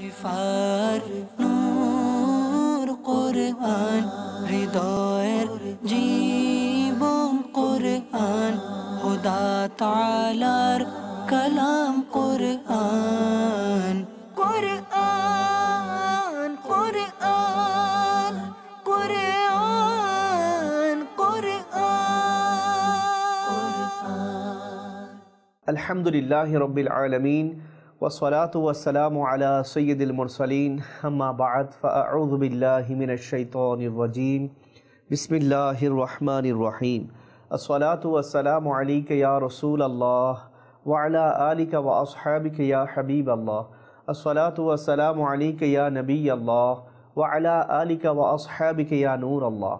شفار نور قرآن هداير جيبون قرآن خدا تعالى كلام قرآن قرآن قرآن قرآن قرآن الحمد لله رب العالمين والصلاة والسلام على سید المرسلین اما بعد فاعوذ باللہ من الشیطان الرجیم بسم اللہ الرحمن الرحیم الصلاة والسلام علیک یا رسول اللہ وعلا آلک و اصحابک یا حبیب اللہ الصلاة والسلام علیک یا نبی اللہ وعلا آلک و اصحابک یا نور اللہ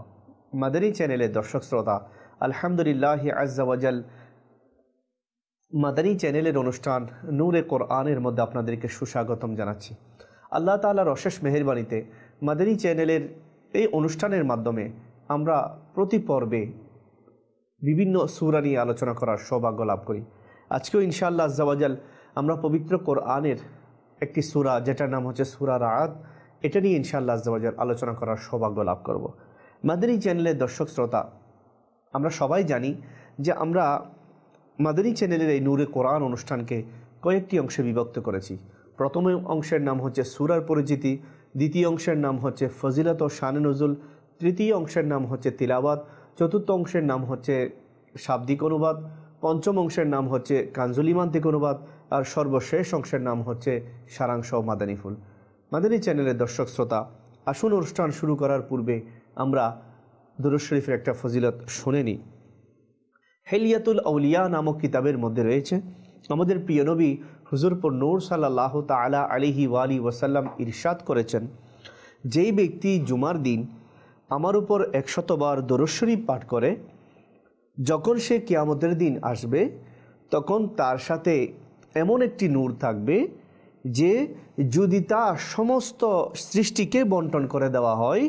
مدنی چینل درشک سروتا الحمدللہ عز و جل মাদানী চ্যানেলের অনুষ্ঠান নূরে কোরআনের মধ্যে আপনাদেরকে সুস্বাগতম জানাচ্ছি আল্লাহ তালার অশেষ মেহরবানিতে মাদানী চ্যানেলের এই অনুষ্ঠানের মাধ্যমে আমরা প্রতি পর্বে বিভিন্ন সুরা নিয়ে আলোচনা করার সৌভাগ্য লাভ করি আজকেও ইনশাআল্লাহ আজাল আমরা পবিত্র কোরআনের একটি সুরা যেটার নাম হচ্ছে সুরা রাত এটা নিয়ে ইনশাআল্লাহ আজাল আলোচনা করার সৌভাগ্য লাভ করব মাদানী চ্যানেলের দর্শক শ্রোতা আমরা সবাই জানি যে আমরা মাদানী চ্যানেলের এই নূরে কোরআন অনুষ্ঠানকে কয়েকটি অংশে বিভক্ত করেছি প্রথম অংশের নাম হচ্ছে সুরার পরিচিতি দ্বিতীয় অংশের নাম হচ্ছে ফজিলত ও শানে নজুল তৃতীয় অংশের নাম হচ্ছে তিলাবাত চতুর্থ অংশের নাম হচ্ছে শাব্দিক অনুবাদ পঞ্চম অংশের নাম হচ্ছে কাঞ্জলিমান্তিক অনুবাদ আর সর্বশেষ অংশের নাম হচ্ছে সারাংশ ও মাদানী ফুল মাদানী চ্যানেলের দর্শক শ্রোতা আসুন অনুষ্ঠান শুরু করার পূর্বে আমরা দুরুশরীফের একটা ফজিলত শুনে নিই হেলিয়াতুল আউলিয়া নামক কিতাবের মধ্যে রয়েছে আমাদের প্রিয় নবী হুজুরপুর নূর সাল্লাহ তালা আলিহি ওয়ালি ওয়াসাল্লাম ইরশাদ করেছেন যেই ব্যক্তি জুমার দিন আমার উপর একশতবার দরশ্বরী পাঠ করে যখন সে কেয়ামতের দিন আসবে তখন তার সাথে এমন একটি নূর থাকবে যে যদি তা সমস্ত সৃষ্টিকে বন্টন করে দেওয়া হয়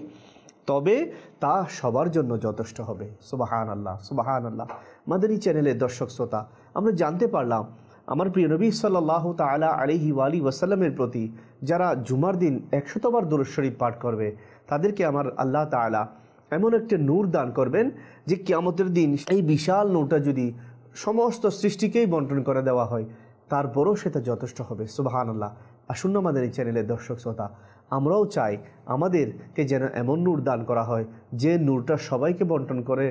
তবে তা সবার জন্য যথেষ্ট হবে সুবাহান আল্লাহ সুবাহান আল্লাহ এই চ্যানেলের দর্শক শ্রোতা আমরা জানতে পারলাম আমার প্রিয় নবী সাল্লাহ তালা আলিহি ওয়ালি ওয়াসাল্লামের প্রতি যারা জুমার দিন একশতবার দুরশ্বরী পাঠ করবে তাদেরকে আমার আল্লাহ তালা এমন একটা নূর দান করবেন যে কেয়ামতের দিন এই বিশাল নূরটা যদি সমস্ত সৃষ্টিকেই বন্টন করে দেওয়া হয় তারপরও সেটা যথেষ্ট হবে সুবাহান আল্লাহ আসুন আমাদের এই চ্যানেলের দর্শক শ্রোতা আমরাও চাই আমাদেরকে যেন এমন নূর দান করা হয় যে নূরটা সবাইকে বন্টন করে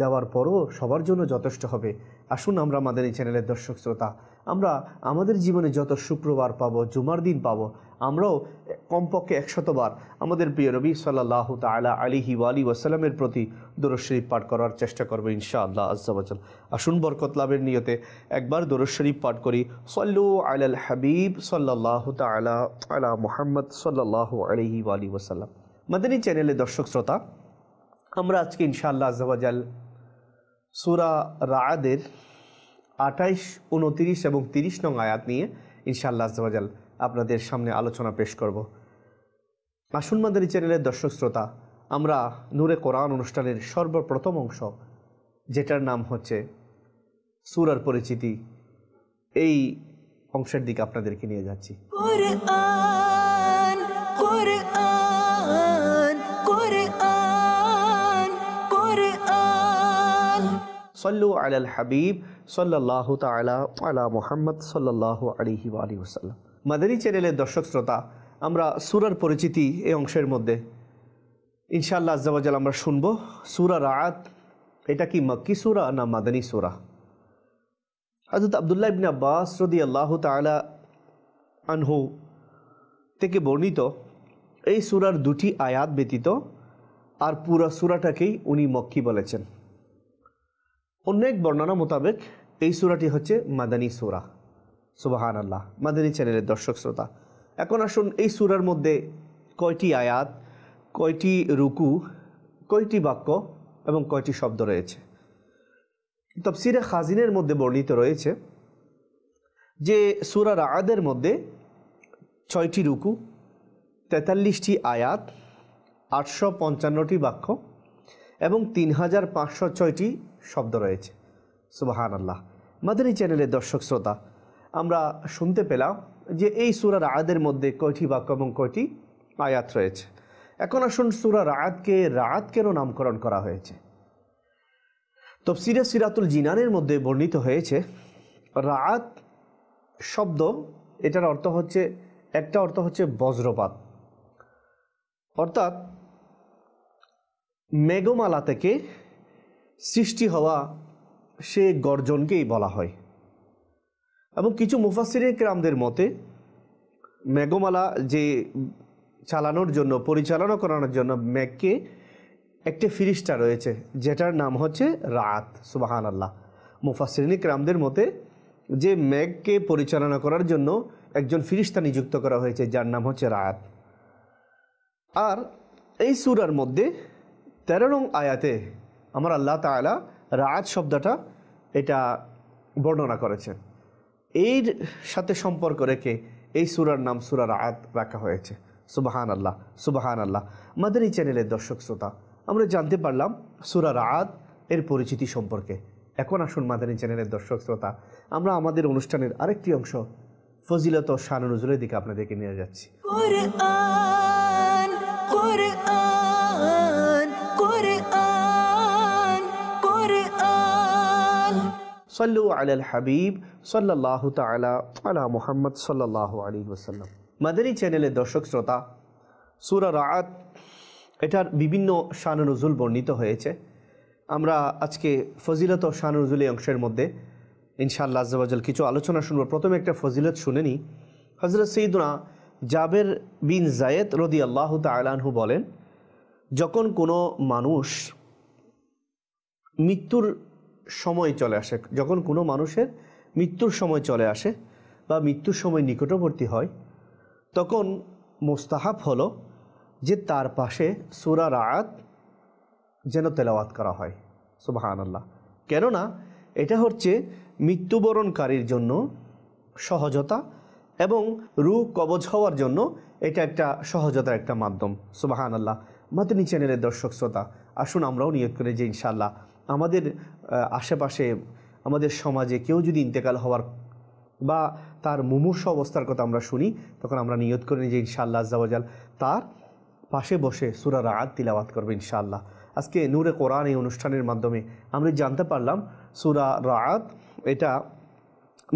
দেওয়ার পরও সবার জন্য যথেষ্ট হবে আসুন আমরা আমাদের এই চ্যানেলের দর্শক শ্রোতা আমরা আমাদের জীবনে যত শুক্রবার পাব জুমার দিন পাব আমরাও কমপক্ষে একশতবার আমাদের প্রিয় রবি সাল্লাহ তালা আলিহি আলি ওয়াসালামের প্রতি দরশরীফ পাঠ করার চেষ্টা করবো ইনশাআল্লাহ আজ্জাবাজাল আসুন বরকত লাভের নিয়তে একবার দরশরীফ পাঠ করি সল্লু আলাল হাবিব সাল্লাহ তালা আলা মোহাম্মদ সাল্লাহ আলিহি আলী ওয়াসাল্লাম মাদানী চ্যানেলে দর্শক শ্রোতা আমরা আজকে ইনশাআল্লাহ আজ্জাবাজাল সুরা রায়াদের আঠাইশ উনতিরিশ এবং তিরিশ নং আয়াত নিয়ে ইনশাআল্লাহ আজাল আপনাদের সামনে আলোচনা পেশ করব আসুন মাদারি চ্যানেলের দর্শক শ্রোতা আমরা নূরে কোরআন অনুষ্ঠানের সর্বপ্রথম অংশ যেটার নাম হচ্ছে সুরার পরিচিতি এই অংশের দিকে আপনাদেরকে নিয়ে যাচ্ছি সল্লু আল হাবিব সাল্লাহ তালা আলা মোহাম্মদ সাল্লাহ আলিহি আলী ওসাল্লাম মাদারী চ্যানেলের দর্শক শ্রোতা আমরা সুরার পরিচিতি এই অংশের মধ্যে ইনশাআল্লাহ আজাল আমরা শুনব সুরা রাত এটা কি মক্কি সুরা না মাদানী সুরা হজরত আবদুল্লাহ ইবিন আব্বাস রদি আল্লাহ তালা আনহু থেকে বর্ণিত এই সুরার দুটি আয়াত ব্যতীত আর পুরা সুরাটাকেই উনি মক্কি বলেছেন অন্য এক বর্ণনা মোতাবেক এই সুরাটি হচ্ছে মাদানী সুরা সুবাহান আল্লাহ মাদানী চ্যানেলের দর্শক শ্রোতা এখন আসুন এই সুরার মধ্যে কয়টি আয়াত কয়টি রুকু কয়টি বাক্য এবং কয়টি শব্দ রয়েছে তফসিরে খাজিনের মধ্যে বর্ণিত রয়েছে যে সুরার রাআদের মধ্যে ছয়টি রুকু তেতাল্লিশটি আয়াত আটশো পঞ্চান্নটি বাক্য এবং তিন হাজার পাঁচশো ছয়টি শব্দ রয়েছে সুবাহান আল্লাহ মাদানী চ্যানেলের দর্শক শ্রোতা আমরা শুনতে পেলাম যে এই সুরার আয়াদের মধ্যে কয়টি বাক্য এবং কয়টি আয়াত রয়েছে এখন আসুন সুরা রায়াতকে রাত কেন নামকরণ করা হয়েছে তো তফসিরে সিরাতুল জিনানের মধ্যে বর্ণিত হয়েছে রাত শব্দ এটার অর্থ হচ্ছে একটা অর্থ হচ্ছে বজ্রপাত অর্থাৎ মেঘমালা থেকে সৃষ্টি হওয়া সে গর্জনকেই বলা হয় এবং কিছু মুফাসিরিন ক্রামদের মতে মেঘমালা যে চালানোর জন্য পরিচালনা করানোর জন্য ম্যাগকে একটি ফিরিস্তা রয়েছে যেটার নাম হচ্ছে রাত সুবাহান আল্লাহ মুফাসিরিনী ক্রামদের মতে যে ম্যাগকে পরিচালনা করার জন্য একজন ফিরিস্তা নিযুক্ত করা হয়েছে যার নাম হচ্ছে রায়াত আর এই সুরার মধ্যে তেরো নং আয়াতে আমার আল্লাহ তালা রাজ শব্দটা এটা বর্ণনা করেছেন এর সাথে সম্পর্ক রেখে এই সুরার নাম সুরার আয়াত রাখা হয়েছে সুবাহান আল্লাহ সুবাহান আল্লাহ আমাদের এই চ্যানেলের দর্শক শ্রোতা আমরা জানতে পারলাম সুরার আয়াত এর পরিচিতি সম্পর্কে এখন আসুন মাদানী চ্যানেলের দর্শক শ্রোতা আমরা আমাদের অনুষ্ঠানের আরেকটি অংশ ফজিলত শাহ নজরের দিকে আপনাদেরকে নিয়ে যাচ্ছি সল্লু আলাল হাবিব সাল্লাহ তালা আলা মোহাম্মদ সাল্লাহ আলী ওসাল্লাম মাদারি চ্যানেলের দর্শক শ্রোতা সুরা রাত এটার বিভিন্ন শান নজুল বর্ণিত হয়েছে আমরা আজকে ফজিলত ও শাহ নজুল এই অংশের মধ্যে ইনশাআল্লাহ আজাল কিছু আলোচনা শুনব প্রথমে একটা ফজিলত শুনে নিই হজরত সঈদুনা জাবের বিন জায়েদ রদি আল্লাহ তালাহু বলেন যখন কোনো মানুষ মৃত্যুর সময় চলে আসে যখন কোনো মানুষের মৃত্যুর সময় চলে আসে বা মৃত্যুর সময় নিকটবর্তী হয় তখন মোস্তাহাব হল যে তার পাশে সুরা রাত যেন তেলাওয়াত করা হয় সুবাহান আল্লাহ কেননা এটা হচ্ছে মৃত্যুবরণকারীর জন্য সহজতা এবং রু কবজ হওয়ার জন্য এটা একটা সহজতার একটা মাধ্যম সুবাহান আল্লাহ মাতনি চ্যানেলের দর্শক শ্রোতা আসুন আমরাও নিয়োগ করে যে ইনশাল্লাহ আমাদের আশেপাশে আমাদের সমাজে কেউ যদি ইন্তেকাল হওয়ার বা তার মুমূর্ষ অবস্থার কথা আমরা শুনি তখন আমরা নিয়ত করি যে ইনশাআল্লাহ আজাল তার পাশে বসে সুরা রাত তিলাবাত করবে ইনশাআল্লাহ আজকে নূরে কোরআন এই অনুষ্ঠানের মাধ্যমে আমরা জানতে পারলাম সুরা রাত এটা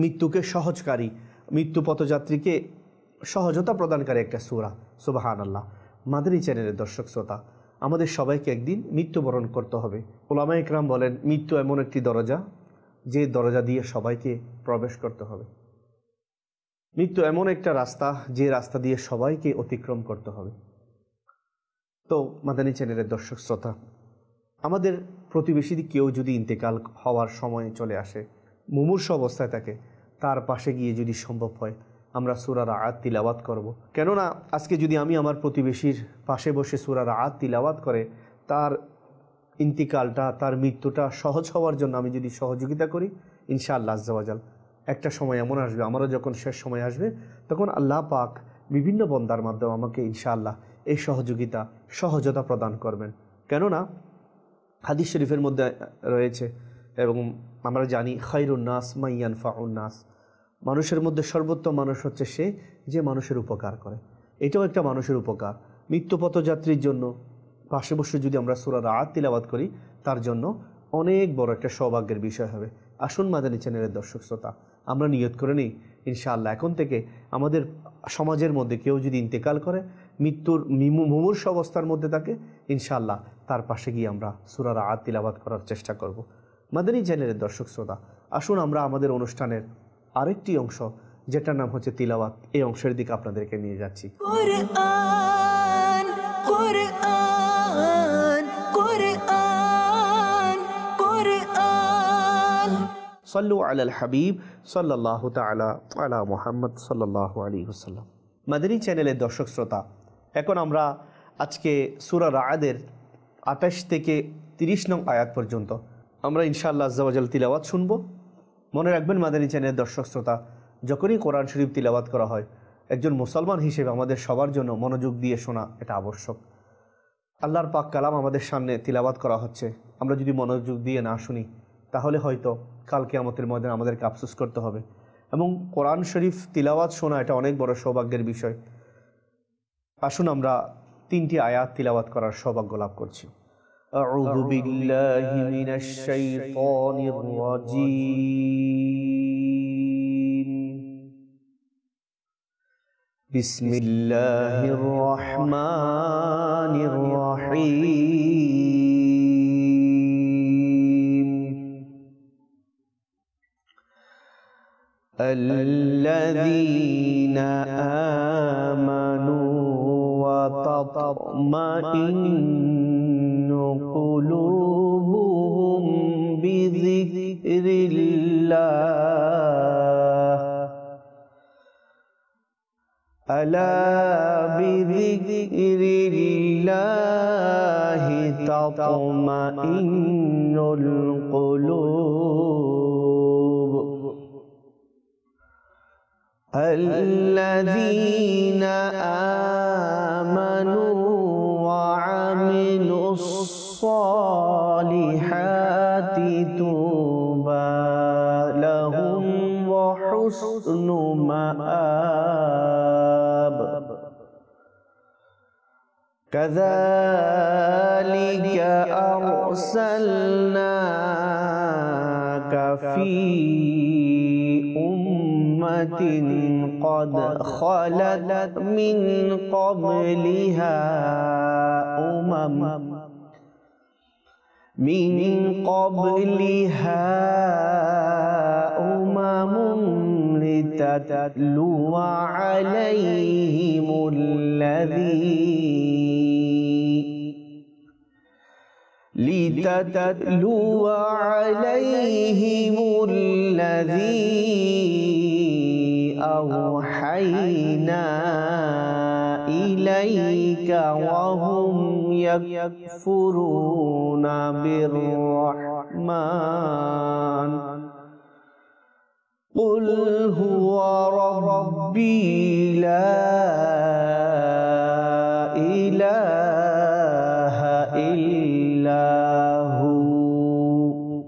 মৃত্যুকে সহজকারী মৃত্যু পথযাত্রীকে সহজতা প্রদানকারী একটা সুরা সুবাহান আল্লাহ মাদারি চ্যানেলের দর্শক শ্রোতা আমাদের সবাইকে একদিন মৃত্যুবরণ করতে হবে ওলামা ইকরাম বলেন মৃত্যু এমন একটি দরজা যে দরজা দিয়ে সবাইকে প্রবেশ করতে হবে মৃত্যু এমন একটা রাস্তা যে রাস্তা দিয়ে সবাইকে অতিক্রম করতে হবে তো মাদানী চ্যানেলের দর্শক শ্রোতা আমাদের প্রতিবেশী কেউ যদি ইন্তেকাল হওয়ার সময় চলে আসে মুমূর্ষ অবস্থায় থাকে তার পাশে গিয়ে যদি সম্ভব হয় আমরা সুরার আয়াত তিলাওয়াত করব। কেননা আজকে যদি আমি আমার প্রতিবেশীর পাশে বসে সুরার আয়াত তিলাওয়াত করে তার ইন্তিকালটা তার মৃত্যুটা সহজ হওয়ার জন্য আমি যদি সহযোগিতা করি ইনশাআল্লাহ আজ্জাওয়াজাল একটা সময় এমন আসবে আমারও যখন শেষ সময় আসবে তখন আল্লাহ পাক বিভিন্ন বন্দার মাধ্যমে আমাকে ইনশাআল্লাহ এই সহযোগিতা সহজতা প্রদান করবেন কেননা হাদিস শরীফের মধ্যে রয়েছে এবং আমরা জানি খাইরুন্নাস মাইয়ান ফাউন্নাস মানুষের মধ্যে সর্বোত্তম মানুষ হচ্ছে সে যে মানুষের উপকার করে এটাও একটা মানুষের উপকার মৃত্যুপথযাত্রীর জন্য পাশে বসে যদি আমরা সুরার আত তিলাবাদ করি তার জন্য অনেক বড় একটা সৌভাগ্যের বিষয় হবে আসুন মাদানি চ্যানেলের দর্শক শ্রোতা আমরা নিয়ত করে নিই ইনশাআল্লাহ এখন থেকে আমাদের সমাজের মধ্যে কেউ যদি ইন্তেকাল করে মৃত্যুর মুমূর্ষ অবস্থার মধ্যে থাকে ইনশাআল্লাহ তার পাশে গিয়ে আমরা সুরার আত তিলাবাদ করার চেষ্টা করব মাদানী চ্যানেলের দর্শক শ্রোতা আসুন আমরা আমাদের অনুষ্ঠানের আরেকটি অংশ যেটার নাম হচ্ছে তিলাওয়াত এই অংশের দিকে আপনাদেরকে নিয়ে যাচ্ছি সল্লু আলাল হাবিব সাল্লাহ তালা আলা মোহাম্মদ সাল্লাহ আলী হুসাল্লাম মাদিনী চ্যানেলের দর্শক শ্রোতা এখন আমরা আজকে সুরা রায়াদের আটাশ থেকে তিরিশ নং আয়াত পর্যন্ত আমরা ইনশাআল্লাহ আজ্জাওয়াজাল তিলাওয়াত শুনবো মনে রাখবেন মাদানী চ্যানেলের দর্শক শ্রোতা যখনই কোরআন শরীফ তিলাবাত করা হয় একজন মুসলমান হিসেবে আমাদের সবার জন্য মনোযোগ দিয়ে শোনা এটা আবশ্যক আল্লাহর পাক কালাম আমাদের সামনে তিলাবাত করা হচ্ছে আমরা যদি মনোযোগ দিয়ে না শুনি তাহলে হয়তো কালকে আমাদের ময়দান আমাদেরকে আফসোস করতে হবে এবং কোরআন শরীফ তিলাওয়াত শোনা এটা অনেক বড় সৌভাগ্যের বিষয় আসুন আমরা তিনটি আয়াত তিলাবাদ করার সৌভাগ্য লাভ করছি أعوذ بالله من الشيطان الرجيم بسم الله الرحمن الرحيم الذين آمنوا وتطمئن قلوبهم بذكر الله ألا بذكر الله تطمئن القلوب الذين آمنوا مآب كذلك أرسلناك في أمة قد خلت من قبلها أمم من قبلها أمم لتتلو عليهم الذي لتتلو عليهم الذي أوحينا إليك وهم يكفرون بالرحمن قل هو ربي لا إله إلا هو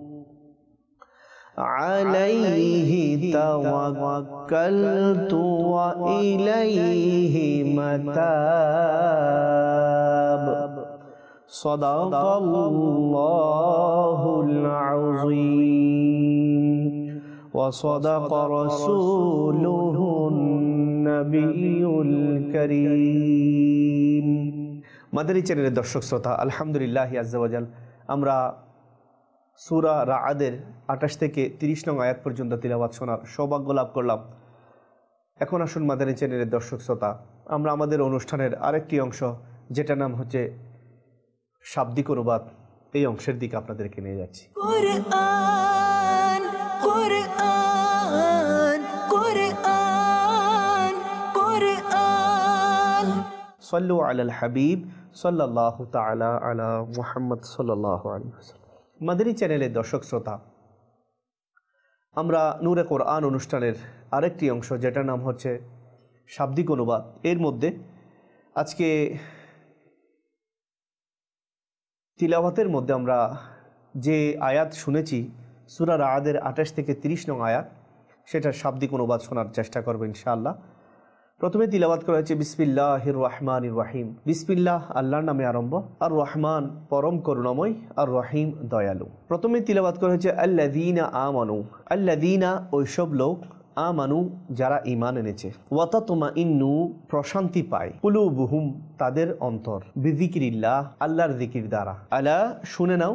عليه توكلت وإليه متاب صدق الله العظيم وصدق رسوله النبي الكريم মাদারী চ্যানেলের দর্শক শ্রোতা আলহামদুলিল্লাহ আজাল আমরা সুরা রাআদের আটাশ থেকে তিরিশ নং আয়াত পর্যন্ত তিলাবাত শোনার সৌভাগ্য লাভ করলাম এখন আসুন মাদারী চ্যানেলের দর্শক শ্রোতা আমরা আমাদের অনুষ্ঠানের আরেকটি অংশ যেটা নাম হচ্ছে শাব্দিক অনুবাদ এই অংশের দিকে আপনাদেরকে নিয়ে যাচ্ছি সল্লু আলাল হাবিব সাল্লাহ তালা আলা মুহাম্মদ সাল্লাহ মাদারী চ্যানেলের দর্শক শ্রোতা আমরা নূরে কোরআন অনুষ্ঠানের আরেকটি অংশ যেটার নাম হচ্ছে শাব্দিক অনুবাদ এর মধ্যে আজকে তিলাওয়াতের মধ্যে আমরা যে আয়াত শুনেছি সুরার আদের আঠাশ থেকে তিরিশ নং আয়াত সেটার শাব্দিক অনুবাদ শোনার চেষ্টা করবেন ইনশাআল্লাহ প্রথমে তিলাবাদ করা হয়েছে বিসমিল্লাহ রহমান রাহিম বিসমিল্লাহ আল্লাহর নামে আরম্ভ আর রহমান পরম করুণাময় আর রহিম দয়ালু প্রথমে তিলাবাদ করা হয়েছে আল্লাদিনা আমানু আল্লাদিনা ওইসব লোক আমানু যারা ইমান এনেছে ওয়াতা তোমা ইন্নু প্রশান্তি পায় কুলু বুহুম তাদের অন্তর বিদিকির আল্লাহর দিকির দ্বারা আল্লাহ শুনে নাও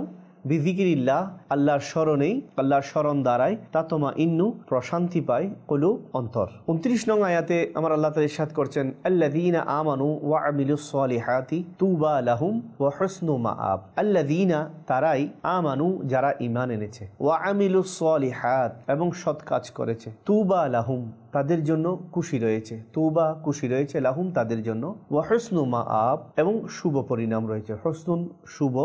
বিজিকিরিল্লাহ আল্লাহর স্মরণেই আল্লাহর স্মরণ দ্বারায় তাতমা ইন্নু প্রশান্তি পায় কলু অন্তর উনত্রিশ নং আয়াতে আমার আল্লাহ তালা সাত করছেন আল্লাদিনা আমানু ওয়া আমিলুসলিহাতি তুবা আলাহুম ওয়া হসনু মা আব দিনা তারাই আমানু যারা ইমান এনেছে ওয়া হায়াত এবং সৎ কাজ করেছে তুবা আলাহুম তাদের জন্য খুশি রয়েছে তৌবা খুশি রয়েছে লাহুম তাদের জন্য ওয়া হসনু মা আব এবং শুভ পরিণাম রয়েছে হসনুন শুভ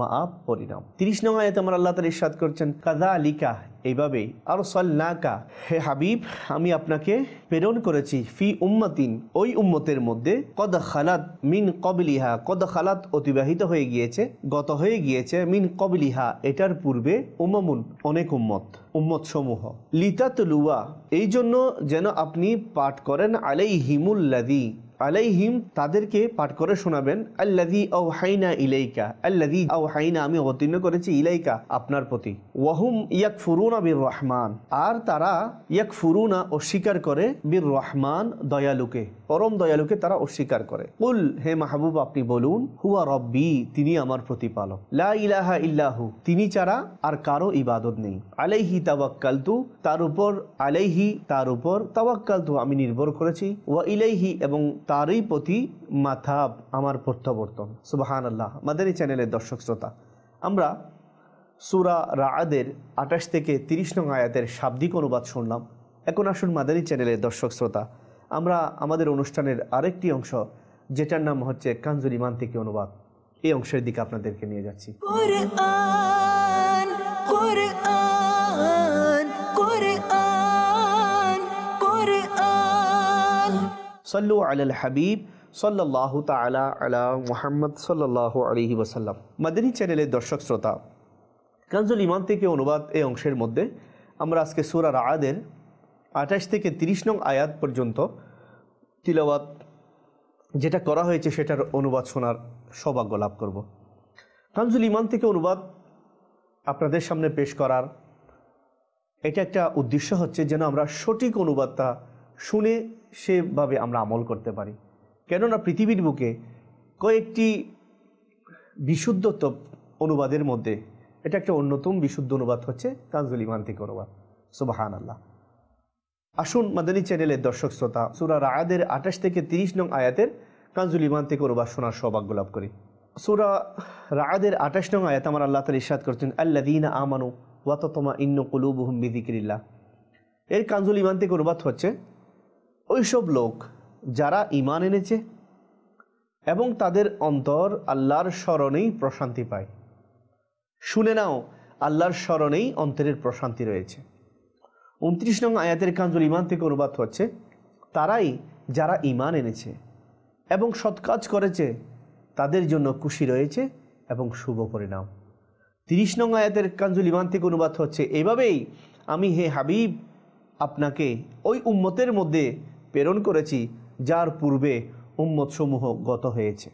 মা পরিণাম তিরিশ নম্বর আয়তে আমার আল্লাহ তালা ইস্বাদ করছেন কাদা আলিকা এইভাবে আর সল্লাকা হে হাবিব আমি আপনাকে প্রেরণ করেছি ফি উম্মতিন ওই উম্মতের মধ্যে কদ খালাত মিন কবলিহা কদ খালাত অতিবাহিত হয়ে গিয়েছে গত হয়ে গিয়েছে মিন কবলিহা এটার পূর্বে উমামুন অনেক উম্মত উম্মত সমূহ লিতাত লুয়া এই জন্য যেন আপনি পাঠ করেন আলাই হিমুল্লাদি আলাইহিম তাদেরকে পাঠ করে শোনাবেন আল্লাদি ও হাইনা ইলাইকা আল্লাদি ও হাইনা আমি অবতীর্ণ করেছি ইলাইকা আপনার প্রতি ওয়াহুম ইয়াক ফুরুনা বীর রহমান আর তারা ইয়াক ফুরুনা অস্বীকার করে বীর রহমান দয়ালুকে পরম দয়ালুকে তারা অস্বীকার করে কুল হে মাহবুব আপনি বলুন হুয়া রব্বি তিনি আমার প্রতিপালক লা ইলাহা ইল্লাহু তিনি ছাড়া আর কারো ইবাদত নেই আলাইহি তাওয়াক্কালতু তার উপর আলাইহি তার উপর তাওয়াক্কালতু আমি নির্ভর করেছি ওয়া ইলাইহি এবং তারই প্রতি মাথাব আমার প্রত্যাবর্তন সুবাহান আল্লাহ আমাদের এই চ্যানেলের দর্শক শ্রোতা আমরা সুরা রাদের আটাশ থেকে তিরিশ নং আয়াতের শাব্দিক অনুবাদ শুনলাম এখন আসুন মাদারী চ্যানেলের দর্শক শ্রোতা আমরা আমাদের অনুষ্ঠানের আরেকটি অংশ যেটার নাম হচ্ছে কাঞ্জুরি ইমান অনুবাদ এই অংশের দিকে আপনাদেরকে নিয়ে যাচ্ছি কোরআন কোরআন সল্লু আল হাবিব সল্লাহ তালা আলা মোহাম্মদ সল্লাহ আলহি ওসাল্লাম মাদিনী চ্যানেলের দর্শক শ্রোতা কাঞ্জল ইমান থেকে অনুবাদ এই অংশের মধ্যে আমরা আজকে সুরার আয়াদের আঠাশ থেকে ৩০ নং আয়াত পর্যন্ত তিলাওয়াত যেটা করা হয়েছে সেটার অনুবাদ শোনার সৌভাগ্য লাভ করব কানজুল ইমান থেকে অনুবাদ আপনাদের সামনে পেশ করার এটা একটা উদ্দেশ্য হচ্ছে যেন আমরা সঠিক অনুবাদটা শুনে সেভাবে আমরা আমল করতে পারি কেননা পৃথিবীর বুকে কয়েকটি বিশুদ্ধত্ব অনুবাদের মধ্যে এটা একটা অন্যতম বিশুদ্ধ অনুবাদ হচ্ছে তানজুল ইমান্তিক অনুবাদ সুবাহান আল্লাহ আসুন মাদানী চ্যানেলের দর্শক শ্রোতা সুরা রায়াদের আঠাশ থেকে তিরিশ নং আয়াতের কানজুল ইমান্তিক অনুবাদ শোনার সৌভাগ্য লাভ করি সুরা রায়াদের আঠাশ নং আয়াত আমার আল্লাহ তালা ইসাদ করছেন আল্লা দিন আমানু ওয়াত ইন্ন কুলুবহুম বিদিকিল্লা এর কানজুল ইমান্তিক অনুবাদ হচ্ছে ওইসব লোক যারা ইমান এনেছে এবং তাদের অন্তর আল্লাহর স্মরণেই প্রশান্তি পায় শুনে নাও আল্লাহর স্মরণেই অন্তরের প্রশান্তি রয়েছে উনত্রিশ নং আয়াতের কাঞ্জুল ইমান থেকে অনুবাদ হচ্ছে তারাই যারা ইমান এনেছে এবং সৎ কাজ করেছে তাদের জন্য খুশি রয়েছে এবং শুভ পরিণাম তিরিশ নং আয়াতের কাঞ্জুল ইমান থেকে অনুবাদ হচ্ছে এভাবেই আমি হে হাবিব আপনাকে ওই উম্মতের মধ্যে প্রেরণ করেছি যার পূর্বে উম্মতসমূহ গত হয়েছে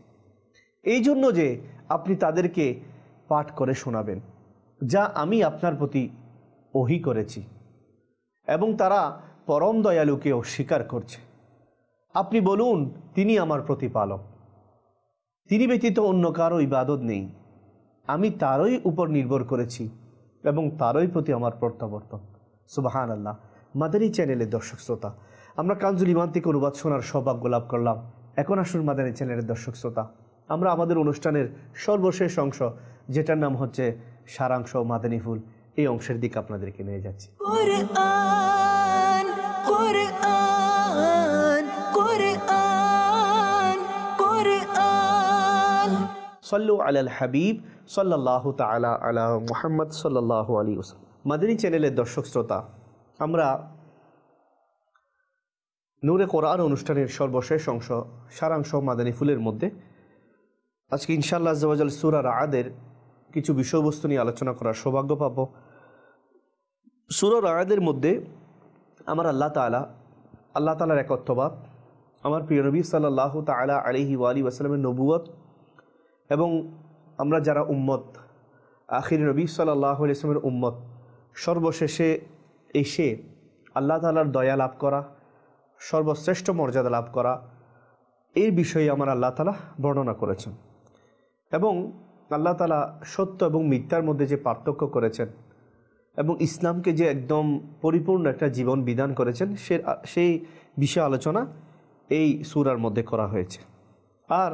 এই জন্য যে আপনি তাদেরকে পাঠ করে শোনাবেন যা আমি আপনার প্রতি ওহি করেছি এবং তারা পরম দয়ালুকে অস্বীকার করছে আপনি বলুন তিনি আমার প্রতিপালক তিনি ব্যতীত অন্য কারো ইবাদত নেই আমি তারই উপর নির্ভর করেছি এবং তারই প্রতি আমার প্রত্যাবর্তন সুবাহান আল্লাহ মাদারী চ্যানেলের দর্শক শ্রোতা আমরা কাঞ্জুল ইমান থেকে অনুবাদ শোনার সৌভাগ্য লাভ করলাম এখন আসুন মাদানী চ্যানেলের দর্শক শ্রোতা আমরা আমাদের অনুষ্ঠানের সর্বশেষ অংশ যেটার নাম হচ্ছে সারাংশ মাদানী ফুল এই অংশের দিকে আপনাদেরকে নিয়ে যাচ্ছি সল্লু আলাল হাবিব সাল্লাহ তালা আলা মুহাম্মদ সাল্লাহ আলী ওসলাম মাদানী চ্যানেলের দর্শক শ্রোতা আমরা নূরে কোরআন অনুষ্ঠানের সর্বশেষ অংশ সারাংশ মাদানী ফুলের মধ্যে আজকে ইনশাল্লাহ জওয়াজাল সুরার আদের কিছু বিষয়বস্তু নিয়ে আলোচনা করার সৌভাগ্য পাব সুরার আয়াদের মধ্যে আমার আল্লাহ তালা আল্লাহ তালার একত্ববাদ আমার প্রিয় নবী সাল্লাহ তালা আলিহি ওয়ালি ওয়াসালামের নবুয়ত এবং আমরা যারা উম্মত আখির নবী সাল্লাহ ইসলামের উম্মত সর্বশেষে এসে আল্লাহ তালার দয়া লাভ করা সর্বশ্রেষ্ঠ মর্যাদা লাভ করা এই বিষয়ে আমার আল্লাহ তালা বর্ণনা করেছেন এবং আল্লাহ তালা সত্য এবং মিথ্যার মধ্যে যে পার্থক্য করেছেন এবং ইসলামকে যে একদম পরিপূর্ণ একটা জীবন বিধান করেছেন সে সেই বিষয়ে আলোচনা এই সুরার মধ্যে করা হয়েছে আর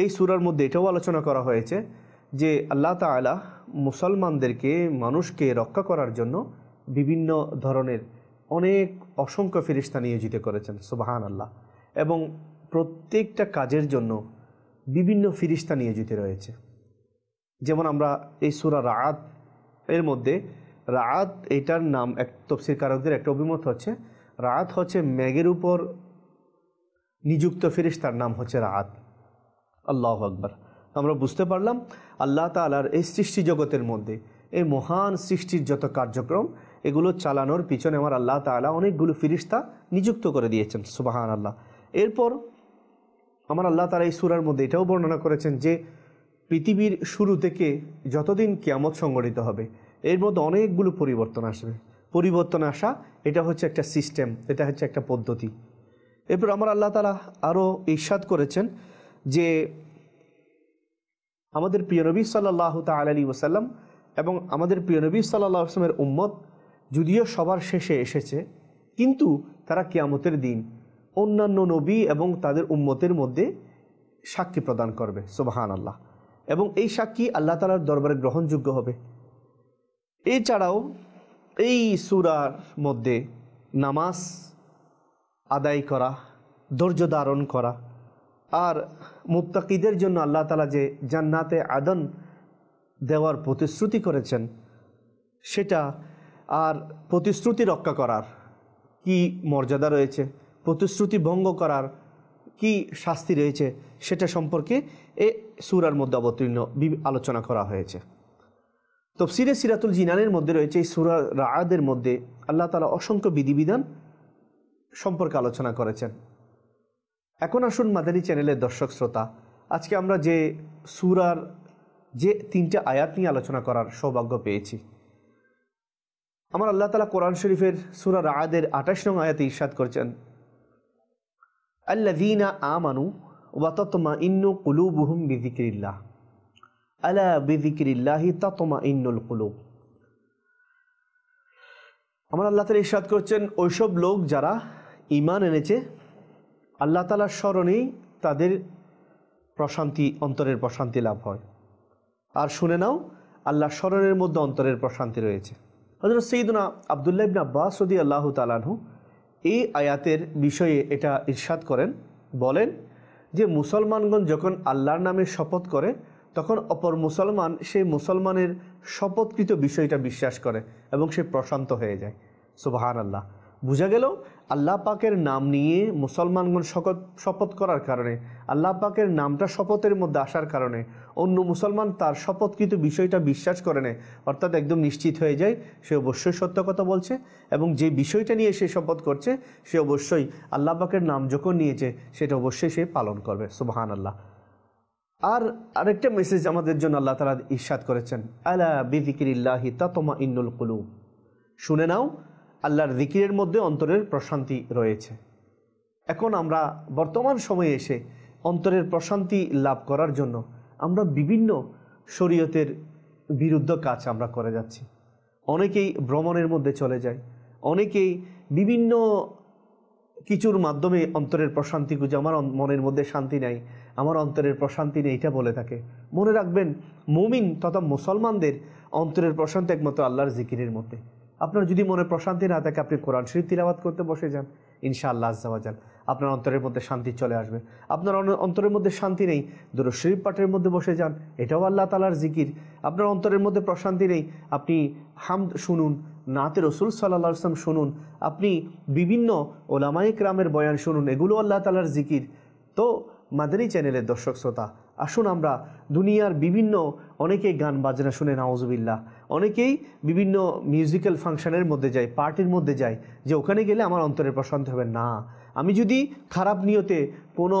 এই সুরার মধ্যে এটাও আলোচনা করা হয়েছে যে আল্লাহ তালা মুসলমানদেরকে মানুষকে রক্ষা করার জন্য বিভিন্ন ধরনের অনেক অসংখ্য ফিরিস্তা নিয়োজিত করেছেন সুবাহান আল্লাহ এবং প্রত্যেকটা কাজের জন্য বিভিন্ন ফিরিস্তা নিয়োজিত রয়েছে যেমন আমরা এই সুরা রাত এর মধ্যে রাত এটার নাম এক তফসির কারকদের একটা অভিমত হচ্ছে রাত হচ্ছে ম্যাগের উপর নিযুক্ত ফেরিস্তার নাম হচ্ছে রাত আল্লাহ আকবর আমরা বুঝতে পারলাম আল্লাহ তালার এই সৃষ্টি জগতের মধ্যে এই মহান সৃষ্টির যত কার্যক্রম এগুলো চালানোর পিছনে আমার আল্লাহ তালা অনেকগুলো ফিরিস্তা নিযুক্ত করে দিয়েছেন সুবাহান আল্লাহ এরপর আমার আল্লাহ তালা এই সুরার মধ্যে এটাও বর্ণনা করেছেন যে পৃথিবীর শুরু থেকে যতদিন কেয়ামত সংগঠিত হবে এর মধ্যে অনেকগুলো পরিবর্তন আসবে পরিবর্তন আসা এটা হচ্ছে একটা সিস্টেম এটা হচ্ছে একটা পদ্ধতি এরপর আমার আল্লাহ তালা আরও ইস্বাদ করেছেন যে আমাদের প্রিয় নবী সাল্লাহ তাল আলী ওসাল্লাম এবং আমাদের প্রিয় নবী সাল্লাহ আসলামের উম্মত যদিও সবার শেষে এসেছে কিন্তু তারা কিয়ামতের দিন অন্যান্য নবী এবং তাদের উম্মতের মধ্যে সাক্ষী প্রদান করবে সোবাহান আল্লাহ এবং এই সাক্ষী আল্লাহ তালার দরবারে গ্রহণযোগ্য হবে এছাড়াও এই সুরার মধ্যে নামাজ আদায় করা ধৈর্য ধারণ করা আর মুত্তাকিদের জন্য আল্লাহ তালা যে জান্নাতে আদন দেওয়ার প্রতিশ্রুতি করেছেন সেটা আর প্রতিশ্রুতি রক্ষা করার কি মর্যাদা রয়েছে প্রতিশ্রুতি ভঙ্গ করার কি শাস্তি রয়েছে সেটা সম্পর্কে এ সুরার মধ্যে অবতীর্ণ আলোচনা করা হয়েছে তফসিরে সিরাতুল জিনানের মধ্যে রয়েছে এই সুরা রায়াদের মধ্যে আল্লাহ তালা অসংখ্য বিধিবিধান সম্পর্কে আলোচনা করেছেন এখন আসুন মাদানী চ্যানেলের দর্শক শ্রোতা আজকে আমরা যে সুরার যে তিনটা আয়াত নিয়ে আলোচনা করার সৌভাগ্য পেয়েছি আমার আল্লাহ তালা কোরআন শরীফের সুরার আয়াদের আঠাশ নং আয়াতে করেছেন করছেন আল্লাদিনা আমানু ওয়াতমা কুলু কুলুবুহুম বিজিকিরিল্লাহ আলা বিজিকিরিল্লাহি ততমা ইন্নুল কুলু আমার আল্লাহ তালা ইসাদ করছেন ওইসব লোক যারা ইমান এনেছে আল্লাহ তালার স্মরণেই তাদের প্রশান্তি অন্তরের প্রশান্তি লাভ হয় আর শুনে নাও আল্লাহ স্মরণের মধ্যে অন্তরের প্রশান্তি রয়েছে হজরত সঈদনা আবদুল্লাহ ইবিন আব্বাস সদি আল্লাহ তালানহু এই আয়াতের বিষয়ে এটা ইরশাদ করেন বলেন যে মুসলমানগণ যখন আল্লাহর নামে শপথ করে তখন অপর মুসলমান সেই মুসলমানের শপথকৃত বিষয়টা বিশ্বাস করে এবং সে প্রশান্ত হয়ে যায় সুবাহান আল্লাহ বুঝা গেল আল্লাহ পাকের নাম নিয়ে মুসলমানগণ শপথ শপথ করার কারণে আল্লাহ পাকের নামটা শপথের মধ্যে আসার কারণে অন্য মুসলমান তার শপথকৃত বিষয়টা বিশ্বাস করে নেয় অর্থাৎ একদম নিশ্চিত হয়ে যায় সে অবশ্যই সত্য কথা বলছে এবং যে বিষয়টা নিয়ে সে শপথ করছে সে অবশ্যই আল্লাহ পাকের নাম যখন নিয়েছে সেটা অবশ্যই সে পালন করবে সুবাহান আল্লাহ আর আরেকটা মেসেজ আমাদের জন্য আল্লাহ তালা ইরশাদ করেছেন আলা বিদিকির ইল্লাহি তাতমা ইন্নুল কুলু শুনে নাও আল্লাহর জিকিরের মধ্যে অন্তরের প্রশান্তি রয়েছে এখন আমরা বর্তমান সময়ে এসে অন্তরের প্রশান্তি লাভ করার জন্য আমরা বিভিন্ন শরীয়তের বিরুদ্ধ কাজ আমরা করে যাচ্ছি অনেকেই ভ্রমণের মধ্যে চলে যায় অনেকেই বিভিন্ন কিছুর মাধ্যমে অন্তরের প্রশান্তি খুঁজে আমার মনের মধ্যে শান্তি নাই আমার অন্তরের প্রশান্তি নেই এটা বলে থাকে মনে রাখবেন মুমিন তথা মুসলমানদের অন্তরের প্রশান্তি একমাত্র আল্লাহর জিকিরের মধ্যে আপনার যদি মনে প্রশান্তি না থাকে আপনি কোরআন শরীফ তিলাবাত করতে বসে যান ইনশাআল্লাহ যান আপনার অন্তরের মধ্যে শান্তি চলে আসবে আপনার অন্তরের মধ্যে শান্তি নেই দুটো শরীফ পাঠের মধ্যে বসে যান এটাও আল্লাহ তালার জিকির আপনার অন্তরের মধ্যে প্রশান্তি নেই আপনি হাম শুনুন নাতে রসুল সাল্লা আসলাম শুনুন আপনি বিভিন্ন ওলামায়িক রামের বয়ান শুনুন এগুলো আল্লাহ তালার জিকির তো মাদানী চ্যানেলের দর্শক শ্রোতা আসুন আমরা দুনিয়ার বিভিন্ন অনেকে গান বাজনা শুনে নাওজবিল্লা অনেকেই বিভিন্ন মিউজিক্যাল ফাংশনের মধ্যে যায় পার্টির মধ্যে যায় যে ওখানে গেলে আমার অন্তরের প্রশান্তি হবে না আমি যদি খারাপ নিয়তে কোনো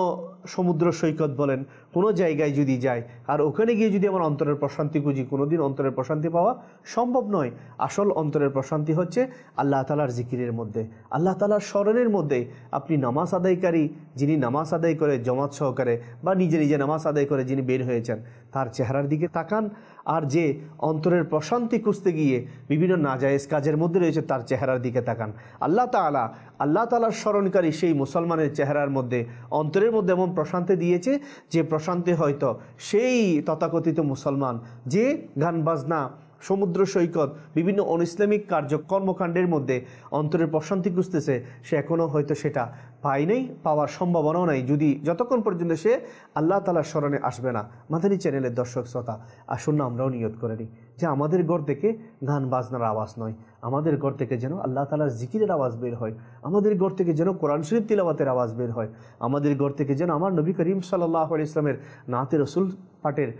সমুদ্র সৈকত বলেন কোনো জায়গায় যদি যাই আর ওখানে গিয়ে যদি আমার অন্তরের প্রশান্তি খুঁজি কোনোদিন অন্তরের প্রশান্তি পাওয়া সম্ভব নয় আসল অন্তরের প্রশান্তি হচ্ছে আল্লাহ তালার জিকিরের মধ্যে আল্লাহ তালার স্মরণের মধ্যে আপনি নামাজ আদায়কারী যিনি নামাজ আদায় করে জমাত সহকারে বা নিজে নিজে নামাজ আদায় করে যিনি বের হয়েছেন তার চেহারার দিকে তাকান আর যে অন্তরের প্রশান্তি খুঁজতে গিয়ে বিভিন্ন নাজায়েজ কাজের মধ্যে রয়েছে তার চেহারার দিকে তাকান আল্লাহ তালা আল্লাহ তালার স্মরণকারী সেই মুসলমানের চেহারার মধ্যে অন্তরের মধ্যে এমন প্রশান্তি দিয়েছে যে প্রশান্তি হয়তো সেই তথাকথিত মুসলমান যে গান বাজনা সমুদ্র সৈকত বিভিন্ন অনইসলামিক কার্য কর্মকাণ্ডের মধ্যে অন্তরের প্রশান্তি খুঁজতেছে সে এখনও হয়তো সেটা পায় নেই পাওয়ার সম্ভাবনাও নাই যদি যতক্ষণ পর্যন্ত সে আল্লাহ তালার স্মরণে আসবে না মাদানী চ্যানেলের দর্শক শ্রোতা আসুন আমরাও নিয়ত করে নিই যে আমাদের ঘর থেকে গান বাজনার আওয়াজ নয় আমাদের ঘর থেকে যেন আল্লাহ তালার জিকিরের আওয়াজ বের হয় আমাদের ঘর থেকে যেন কোরআন শরীফ তিলাবাতের আওয়াজ বের হয় আমাদের ঘর থেকে যেন আমার নবী করিম সাল্লাহ ইসলামের নাতে রসুল পাটের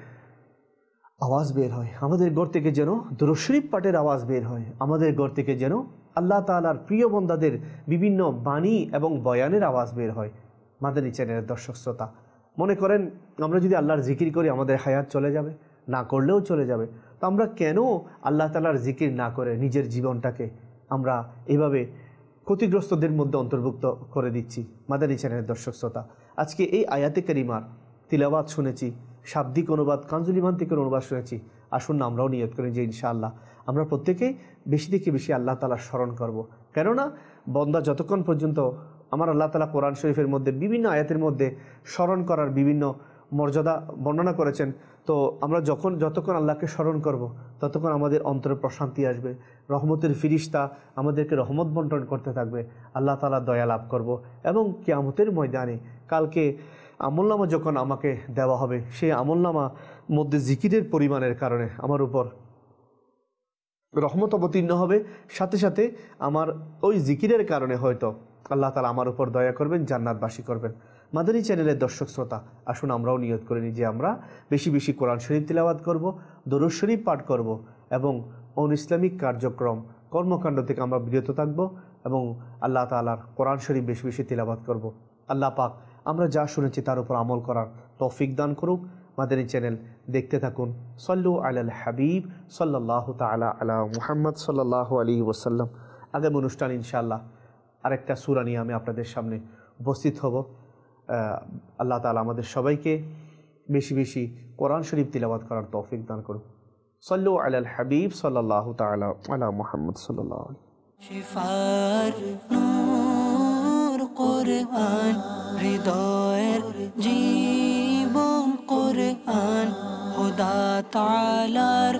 আওয়াজ বের হয় আমাদের ঘর থেকে যেন দুরশরীফ পাঠের আওয়াজ বের হয় আমাদের ঘর থেকে যেন আল্লাহ তালার প্রিয় বন্দাদের বিভিন্ন বাণী এবং বয়ানের আওয়াজ বের হয় মাদানী চ্যানেলের দর্শক শ্রোতা মনে করেন আমরা যদি আল্লাহর জিকির করি আমাদের হায়াত চলে যাবে না করলেও চলে যাবে তো আমরা কেন আল্লাহ তালার জিকির না করে নিজের জীবনটাকে আমরা এভাবে ক্ষতিগ্রস্তদের মধ্যে অন্তর্ভুক্ত করে দিচ্ছি মাদানী চ্যানেলের দর্শক শ্রোতা আজকে এই আয়াতে কারিমার তিলাবাত শুনেছি শাব্দিক অনুবাদ কাঞ্জুল থেকে অনুবাদ শুনেছি আসুন আমরাও নিয়ত করি যে ইনশাআল্লাহ আমরা প্রত্যেকেই বেশি থেকে বেশি আল্লাহ তালার স্মরণ করব। কেননা বন্দা যতক্ষণ পর্যন্ত আমার আল্লাহ তালা কোরআন শরীফের মধ্যে বিভিন্ন আয়াতের মধ্যে স্মরণ করার বিভিন্ন মর্যাদা বর্ণনা করেছেন তো আমরা যখন যতক্ষণ আল্লাহকে স্মরণ করব। ততক্ষণ আমাদের অন্তরে প্রশান্তি আসবে রহমতের ফিরিস্তা আমাদেরকে রহমত বন্টন করতে থাকবে আল্লাহ তালা দয়া লাভ করব এবং কেয়ামতের ময়দানে কালকে আমলনামা যখন আমাকে দেওয়া হবে সেই আমলনামা মধ্যে জিকিরের পরিমাণের কারণে আমার উপর রহমত অবতীর্ণ হবে সাথে সাথে আমার ওই জিকিরের কারণে হয়তো আল্লাহ তালা আমার উপর দয়া করবেন জান্নাতবাসী করবেন মাদারী চ্যানেলের দর্শক শ্রোতা আসুন আমরাও নিয়ত করে নিই যে আমরা বেশি বেশি কোরআন শরীফ তিলাবাত করব দরুদ শরীফ পাঠ করব এবং অন ইসলামিক কার্যক্রম কর্মকাণ্ড থেকে আমরা বিরত থাকব এবং আল্লাহ তালার কোরআন শরীফ বেশি বেশি তিলাবাত করব আল্লাহ পাক আমরা যা শুনেছি তার উপর আমল করার তৌফিক দান করুক এই চ্যানেল দেখতে থাকুন সল্লু আলাল হাবিব সাল্লাহ তালা আলা মুহাম্মদ সাল্লাহ আলী ওসাল্লাম আগামী অনুষ্ঠান ইনশাআল্লাহ আরেকটা সুরা নিয়ে আমি আপনাদের সামনে উপস্থিত হব আল্লাহ তালা আমাদের সবাইকে বেশি বেশি কোরআন শরীফ তিলাবাদ করার তৌফিক দান করুক সল্লু আলাল হাবিব সাল্লাহ তালা আলা মুহাম্মদ সাল্লাহ আলী কোরআন হৃদয়ের জীবন কোরআন খোদা তালার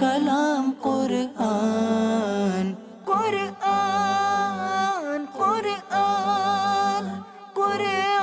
কলাম কোরআন কোরআন কোরআন কোরআন